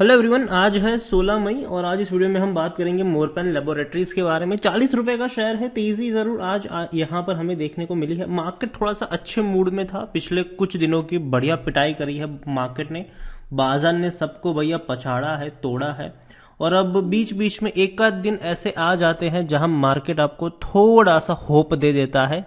hello everyone आज है 16 मई और आज इस वीडियो में हम बात करेंगे मोरपेन लेबोरेटरीज के बारे में चालीस रुपए का शेयर है तेजी जरूर आज यहाँ पर हमें देखने को मिली है मार्केट थोड़ा सा अच्छे मूड में था पिछले कुछ दिनों की बढ़िया पिटाई करी है मार्केट ने बाजार ने सबको भैया पछाड़ा है तोड़ा है और अब बीच बीच में एक आध दिन ऐसे आ जाते हैं जहां मार्केट आपको थोड़ा सा होप दे देता है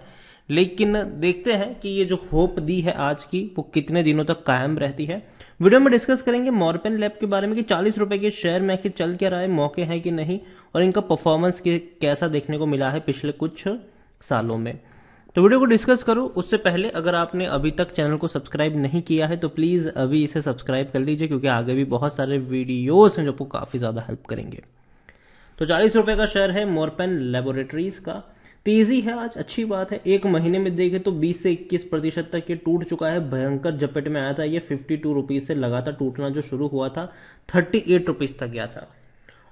लेकिन देखते हैं कि ये जो होप दी है आज की वो कितने दिनों तक कायम रहती है वीडियो में डिस्कस करेंगे मॉरपेन लैब के बारे में कि चालीस रुपए के शेयर में आखिर चल क्या रहा है मौके हैं कि नहीं और इनका परफॉर्मेंस कैसा देखने को मिला है पिछले कुछ सालों में तो वीडियो को डिस्कस करो उससे पहले अगर आपने अभी तक चैनल को सब्सक्राइब नहीं किया है तो प्लीज़ अभी इसे सब्सक्राइब कर लीजिए क्योंकि आगे भी बहुत सारे वीडियोस हैं जो आपको काफ़ी ज़्यादा हेल्प करेंगे तो चालीस रुपए का शेयर है मोरपेन लेबोरेटरीज़ का तेजी है आज अच्छी बात है एक महीने में देखें तो 20 से 21 प्रतिशत तक ये टूट चुका है भयंकर झपेट में आया था ये 52 टू से लगातार टूटना जो शुरू हुआ था 38 एट तक गया था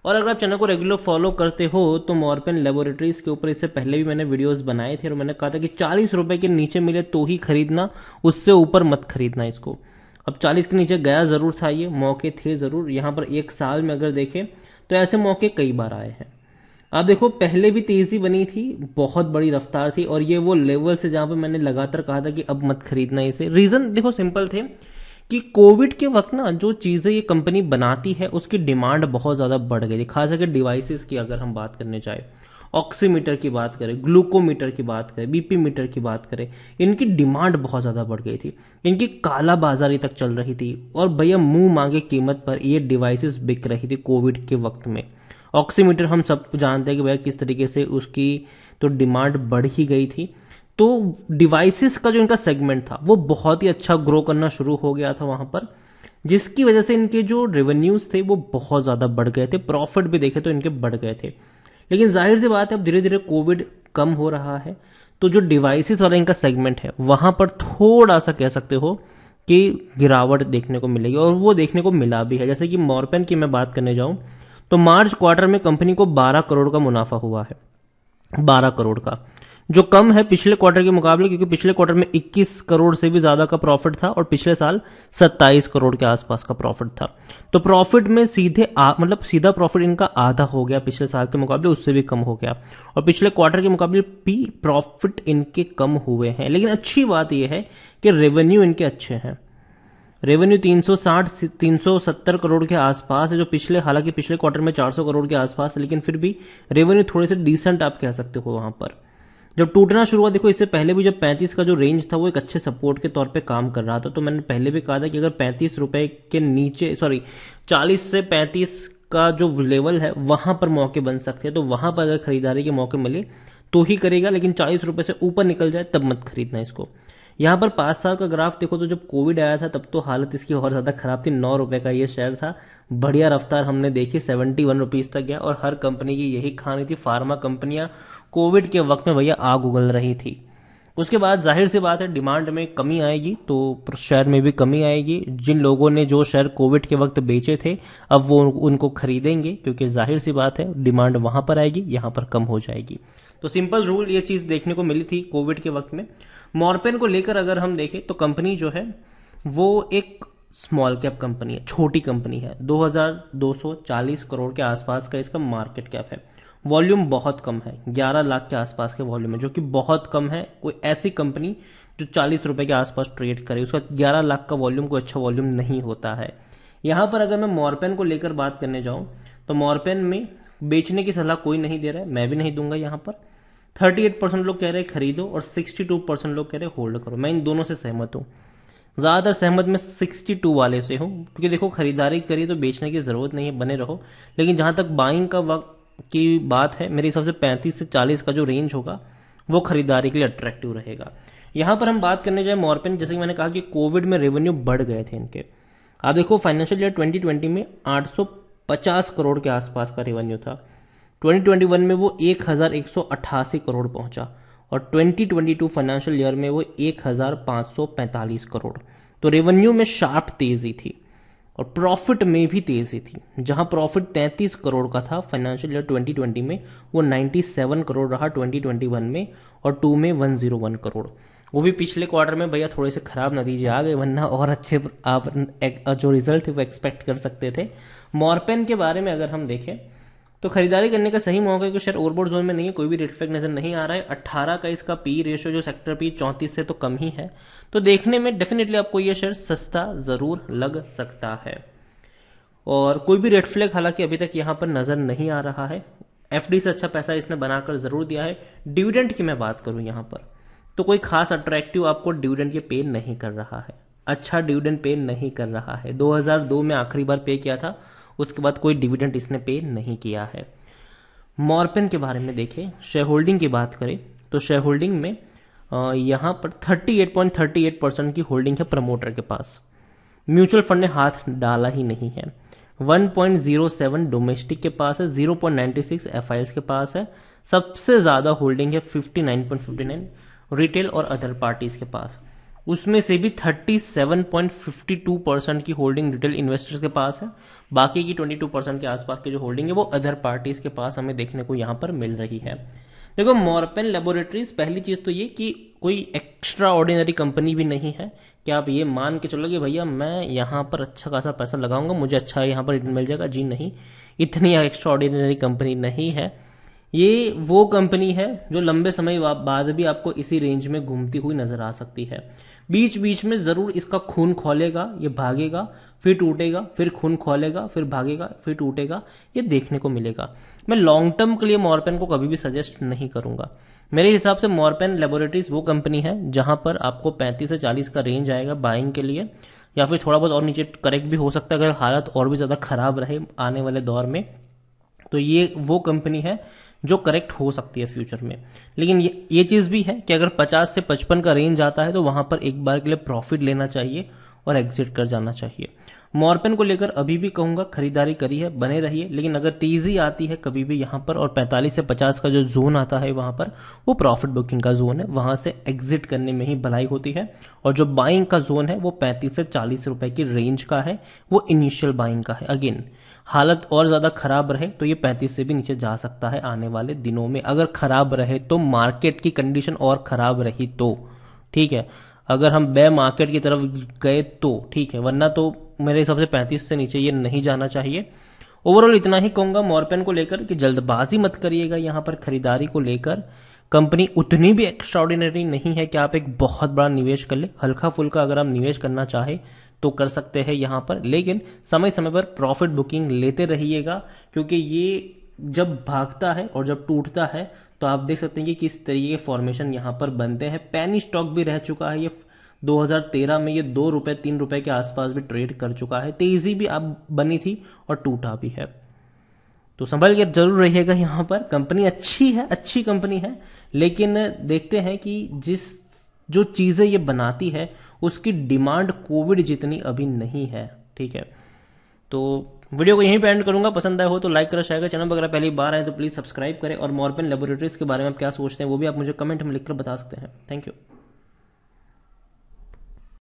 और अगर आप चैनल को रेगुलर फॉलो करते हो तो मॉरपेन लेबोरेटरीज के ऊपर इससे पहले भी मैंने वीडियोस बनाए थे और मैंने कहा था कि चालीस रुपए के नीचे मिले तो ही खरीदना उससे ऊपर मत खरीदना इसको अब चालीस के नीचे गया ज़रूर था ये मौके थे ज़रूर यहाँ पर एक साल में अगर देखें तो ऐसे मौके कई बार आए हैं आप हाँ, देखो पहले भी तेजी बनी थी बहुत बड़ी रफ्तार थी और ये वो लेवल से जहां पे मैंने लगातार कहा था कि अब मत खरीदना इसे रीजन देखो सिंपल थे कि कोविड के वक्त ना जो चीज़ें ये कंपनी बनाती है उसकी डिमांड बहुत ज़्यादा बढ़ गई थी खास करके डिवाइसेस की अगर हम बात करने चाहे ऑक्सीमीटर की बात करें ग्लूकोमीटर की बात करें बीपी मीटर की बात करें इनकी डिमांड बहुत ज़्यादा बढ़ गई थी इनकी काला बाजारी तक चल रही थी और भैया मुंह मांगे कीमत पर ये डिवाइसेस बिक रही थी कोविड के वक्त में ऑक्सीमीटर हम सब जानते हैं कि भैया किस तरीके से उसकी तो डिमांड बढ़ ही गई थी तो डिवाइसेस का जो इनका सेगमेंट था वो बहुत ही अच्छा ग्रो करना शुरू हो गया था वहाँ पर जिसकी वजह से इनके जो रेवेन्यूज थे वो बहुत ज़्यादा बढ़ गए थे प्रॉफिट भी देखे तो इनके बढ़ गए थे लेकिन जाहिर सी बात है अब धीरे धीरे कोविड कम हो रहा है तो जो डिवाइसेस वाला इनका सेगमेंट है वहाँ पर थोड़ा सा कह सकते हो कि गिरावट देखने को मिलेगी और वो देखने को मिला भी है जैसे कि मॉरपेन की मैं बात करने जाऊँ तो मार्च क्वार्टर में कंपनी को 12 करोड़ का मुनाफा हुआ है 12 करोड़ का जो कम है पिछले क्वार्टर के मुकाबले क्योंकि पिछले क्वार्टर में 21 करोड़ से भी ज्यादा का प्रॉफिट था और पिछले साल 27 करोड़ के आसपास का प्रॉफिट था तो प्रॉफिट में सीधे आ, मतलब सीधा प्रॉफिट इनका आधा हो गया पिछले साल के मुकाबले उससे भी कम हो गया और पिछले क्वार्टर के मुकाबले पी प्रॉफिट इनके कम हुए हैं लेकिन अच्छी बात यह है कि रेवेन्यू इनके अच्छे हैं रेवेन्यू 360 370 करोड़ के आसपास है जो पिछले हालांकि पिछले क्वार्टर में 400 करोड़ के आसपास है लेकिन फिर भी रेवेन्यू थोड़े से डिसेंट आप कह सकते हो वहां पर जब टूटना शुरू हुआ देखो इससे पहले भी जब 35 का जो रेंज था वो एक अच्छे सपोर्ट के तौर पे काम कर रहा था तो मैंने पहले भी कहा था कि अगर पैंतीस रुपए के नीचे सॉरी चालीस से पैंतीस का जो लेवल है वहां पर मौके बन सकते हैं तो वहां पर अगर खरीदारी के मौके मिले तो ही करेगा लेकिन चालीस रुपए से ऊपर निकल जाए तब मत खरीदना इसको यहाँ पर पाँच साल का ग्राफ देखो तो जब कोविड आया था तब तो हालत इसकी और ज़्यादा खराब थी नौ रुपये का ये शेयर था बढ़िया रफ्तार हमने देखी सेवेंटी वन रुपीज़ तक गया और हर कंपनी की यही खानी थी फार्मा कंपनियाँ कोविड के वक्त में भैया आग उगल रही थी उसके बाद जाहिर सी बात है डिमांड में कमी आएगी तो शेयर में भी कमी आएगी जिन लोगों ने जो शेयर कोविड के वक्त बेचे थे अब वो उनको खरीदेंगे क्योंकि जाहिर सी बात है डिमांड वहां पर आएगी यहाँ पर कम हो जाएगी तो सिंपल रूल ये चीज़ देखने को मिली थी कोविड के वक्त में मॉरपेन को लेकर अगर हम देखें तो कंपनी जो है वो एक स्मॉल कैप कंपनी है छोटी कंपनी है 2240 करोड़ के आसपास का इसका मार्केट कैप है वॉल्यूम बहुत कम है 11 लाख के आसपास के वॉल्यूम है जो कि बहुत कम है कोई ऐसी कंपनी जो चालीस रुपए के आसपास ट्रेड करे उसका ग्यारह लाख का वॉल्यूम कोई अच्छा वॉल्यूम नहीं होता है यहाँ पर अगर मैं मॉरपेन को लेकर बात करने जाऊँ तो मॉरपेन में बेचने की सलाह कोई नहीं दे रहा है मैं भी नहीं दूंगा यहाँ पर थर्टी एट परसेंट लोग कह रहे हैं खरीदो और सिक्सटी टू परसेंट लोग कह रहे हैं होल्ड करो मैं इन दोनों से सहमत हूँ ज़्यादातर सहमत मैं टू वाले से हूँ क्योंकि देखो खरीदारी करिए तो बेचने की ज़रूरत नहीं है बने रहो लेकिन जहाँ तक बाइंग का वक्त की बात है मेरे हिसाब से पैंतीस से चालीस का जो रेंज होगा वो खरीदारी के लिए अट्रैक्टिव रहेगा यहाँ पर हम बात करने जाए मॉरपेन जैसे कि मैंने कहा कि कोविड में रेवेन्यू बढ़ गए थे इनके आप देखो फाइनेंशियल ईयर 2020 में 850 करोड़ के आसपास का रेवेन्यू था 2021 में वो एक करोड़ पहुंचा और 2022 फाइनेंशियल ईयर में वो 1545 करोड़ तो रेवेन्यू में शार्प तेजी थी और प्रॉफिट में भी तेजी थी जहां प्रॉफिट 33 करोड़ का था फाइनेंशियल ईयर 2020 में वो 97 करोड़ रहा 2021 में और टू में 101 करोड़ वो भी पिछले क्वार्टर में भैया थोड़े से ख़राब नतीजे आ गए वरना और अच्छे आप जो रिजल्ट थे वो एक्सपेक्ट कर सकते थे मॉरपेन के बारे में अगर हम देखें तो खरीदारी करने का सही मौका कि शेयर ओवरबोर्ड जोन में नहीं है कोई भी रेट नजर नहीं आ रहा है अट्ठारह का इसका पी रेशो जो सेक्टर पी चौंतीस से तो कम ही है तो देखने में डेफिनेटली आपको यह शेयर सस्ता ज़रूर लग सकता है और कोई भी रेड फ्लैग हालांकि अभी तक यहाँ पर नज़र नहीं आ रहा है एफ से अच्छा पैसा इसने बनाकर ज़रूर दिया है डिविडेंड की मैं बात करूं यहाँ पर तो कोई खास अट्रैक्टिव आपको डिविडेंड के पे नहीं कर रहा है अच्छा डिविडेंड पे नहीं कर रहा है 2002 में आखिरी बार पे किया था उसके बाद कोई डिविडेंड इसने पे नहीं किया है मॉर्पेन के बारे में देखें शेयर होल्डिंग की बात करें तो शेयर होल्डिंग में यहाँ पर 38.38 परसेंट की होल्डिंग है प्रमोटर के पास म्यूचुअल फंड ने हाथ डाला ही नहीं है 1.07 डोमेस्टिक के पास है 0.96 पॉइंट के पास है सबसे ज़्यादा होल्डिंग है 59.59 रिटेल और अदर पार्टीज़ के पास उसमें से भी 37.52 परसेंट की होल्डिंग रिटेल इन्वेस्टर्स के पास है बाकी की 22 परसेंट के आसपास की जो होल्डिंग है वो अदर पार्टीज के पास हमें देखने को यहाँ पर मिल रही है देखो मॉरपेन लेबोरेटरीज पहली चीज़ तो ये कि कोई एक्स्ट्रा ऑर्डिनरी कंपनी भी नहीं है कि आप ये मान के चलो कि भैया मैं यहाँ पर अच्छा खासा पैसा लगाऊंगा मुझे अच्छा यहाँ पर रिटर्न मिल जाएगा जी नहीं इतनी एक्स्ट्रा ऑर्डिनरी कंपनी नहीं है ये वो कंपनी है जो लंबे समय बाद भी आपको इसी रेंज में घूमती हुई नज़र आ सकती है बीच बीच में ज़रूर इसका खून खोलेगा ये भागेगा फिर टूटेगा फिर खून खोलेगा फिर भागेगा फिर टूटेगा ये देखने को मिलेगा मैं लॉन्ग टर्म के लिए मॉरपेन को कभी भी सजेस्ट नहीं करूंगा मेरे हिसाब से मॉरपेन लेबोरेटरीज वो कंपनी है जहां पर आपको पैंतीस से चालीस का रेंज आएगा बाइंग के लिए या फिर थोड़ा बहुत और नीचे करेक्ट भी हो सकता है अगर हालत और भी ज़्यादा ख़राब रहे आने वाले दौर में तो ये वो कंपनी है जो करेक्ट हो सकती है फ्यूचर में लेकिन ये ये चीज़ भी है कि अगर 50 से 55 का रेंज आता है तो वहां पर एक बार के लिए प्रॉफिट लेना चाहिए और एग्जिट कर जाना चाहिए मॉर्पेन को लेकर अभी भी कहूंगा खरीदारी करी है बने रहिए लेकिन अगर तेजी आती है कभी भी यहां पर और 45 से 50 का जो जोन आता है वहां पर वो प्रॉफिट बुकिंग का जोन है वहां से एग्जिट करने में ही भलाई होती है और जो बाइंग का जोन है वो पैंतीस से चालीस रुपए की रेंज का है वो इनिशियल बाइंग का है अगेन हालत और ज्यादा खराब रहे तो ये पैंतीस से भी नीचे जा सकता है आने वाले दिनों में अगर खराब रहे तो मार्केट की कंडीशन और खराब रही तो ठीक है अगर हम बे मार्केट की तरफ गए तो ठीक है वरना तो मेरे हिसाब से पैंतीस से नीचे ये नहीं जाना चाहिए ओवरऑल इतना ही कहूंगा मॉरपेन को लेकर कि जल्दबाजी मत करिएगा यहां पर खरीदारी को लेकर कंपनी उतनी भी एक्स्ट्रॉर्डिनरी नहीं है कि आप एक बहुत बड़ा निवेश कर ले हल्का फुल्का अगर आप निवेश करना चाहे तो कर सकते हैं यहां पर लेकिन समय समय पर प्रॉफिट बुकिंग लेते रहिएगा क्योंकि ये जब भागता है और जब टूटता है तो आप देख सकते हैं कि किस तरीके के फॉर्मेशन यहां पर बनते हैं पैनी स्टॉक भी रह चुका है ये 2013 में ये दो रुपए तीन रुपए के आसपास भी ट्रेड कर चुका है तेज़ी भी अब बनी थी और टूटा भी है तो संभल के जरूर रहिएगा यहां पर कंपनी अच्छी है अच्छी कंपनी है लेकिन देखते हैं कि जिस जो चीज़ें ये बनाती है उसकी डिमांड कोविड जितनी अभी नहीं है ठीक है तो वीडियो को यहीं पे एंड करूंगा पसंद आया हो तो लाइक करो शेयर करो चैनल वगैरह पहली बार आए तो प्लीज़ सब्सक्राइब करें और मॉर्पन लेबोरेटरीज के बारे में आप क्या सोचते हैं वो भी आप मुझे कमेंट में लिखकर बता सकते हैं थैंक यू